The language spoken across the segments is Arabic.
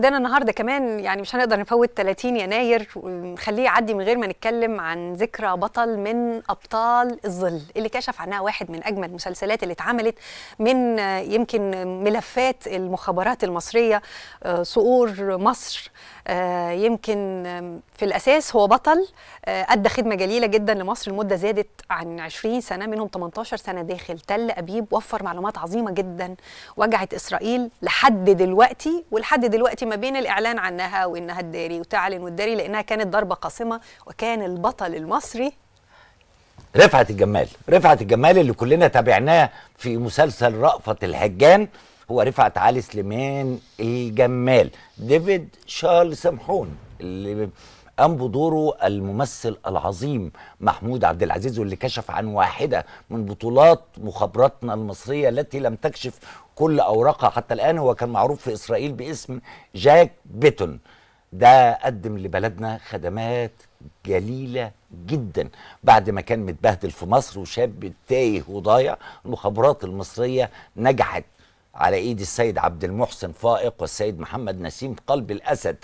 عندنا النهارده كمان يعني مش هنقدر نفوت 30 يناير ونخليه يعدي من غير ما نتكلم عن ذكرى بطل من ابطال الظل اللي كشف عنها واحد من اجمل المسلسلات اللي اتعملت من يمكن ملفات المخابرات المصريه آه، صقور مصر آه، يمكن في الأساس هو بطل آه، أدى خدمة جليلة جدا لمصر المدة زادت عن 20 سنة منهم 18 سنة داخل تل أبيب وفر معلومات عظيمة جدا وجعت إسرائيل لحد دلوقتي ولحد دلوقتي ما بين الإعلان عنها وإنها تداري وتعلن وتداري لأنها كانت ضربة قاسمة وكان البطل المصري رفعت الجمال رفعت الجمال اللي كلنا تابعناه في مسلسل رأفت الهجان هو رفعت علي سليمان الجمال ديفيد شارل سمحون اللي قام بدوره الممثل العظيم محمود عبد العزيز واللي كشف عن واحده من بطولات مخابراتنا المصريه التي لم تكشف كل اوراقها حتى الان هو كان معروف في اسرائيل باسم جاك بيتون ده قدم لبلدنا خدمات جليله جدا بعد ما كان متبهدل في مصر وشاب تايه وضايع المخابرات المصريه نجحت على ايد السيد عبد المحسن فائق والسيد محمد نسيم قلب الاسد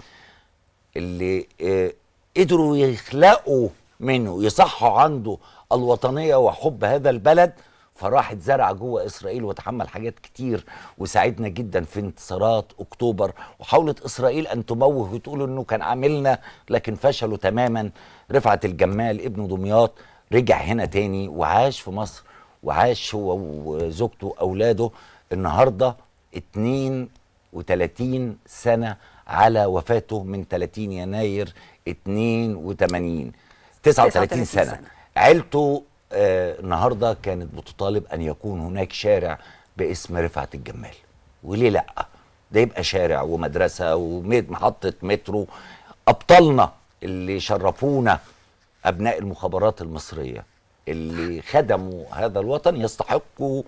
اللي آه، قدروا يخلقوا منه يصحوا عنده الوطنيه وحب هذا البلد فراح اتزرع جوه اسرائيل وتحمل حاجات كتير وساعدنا جدا في انتصارات اكتوبر وحاولت اسرائيل ان تموه وتقول انه كان عاملنا لكن فشلوا تماما رفعت الجمال ابن دمياط رجع هنا تاني وعاش في مصر وعاش هو وزوجته واولاده النهارده 32 سنه على وفاته من 30 يناير 82 39 سنة. سنه عيلته آه النهارده كانت بتطالب ان يكون هناك شارع باسم رفعت الجمال وليه لا ده يبقى شارع ومدرسه ومحطه مترو ابطالنا اللي شرفونا ابناء المخابرات المصريه اللي خدموا هذا الوطن يستحقوا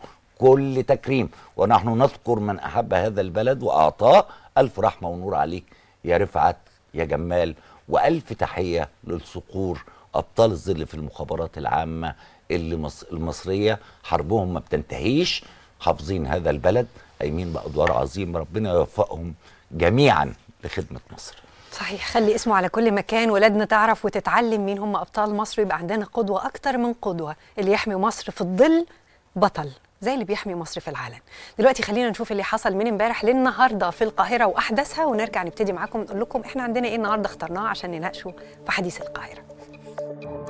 كل تكريم ونحن نذكر من أحب هذا البلد وأعطاه ألف رحمة ونور عليك يا رفعت يا جمال وألف تحية للصقور أبطال الظل في المخابرات العامة اللي المصرية حربهم ما بتنتهيش حافظين هذا البلد قايمين بأدوار عظيمة ربنا يوفقهم جميعا لخدمة مصر صحيح خلي اسمه على كل مكان ولادنا تعرف وتتعلم مين هم أبطال مصر يبقى عندنا قدوة أكتر من قدوة اللي يحمي مصر في الظل بطل زي اللي بيحمي مصر في العالم دلوقتي خلينا نشوف اللي حصل من امبارح للنهارده في القاهره واحداثها ونرجع نبتدي معاكم نقول لكم احنا عندنا ايه النهارده اخترناه عشان نناقشه في حديث القاهره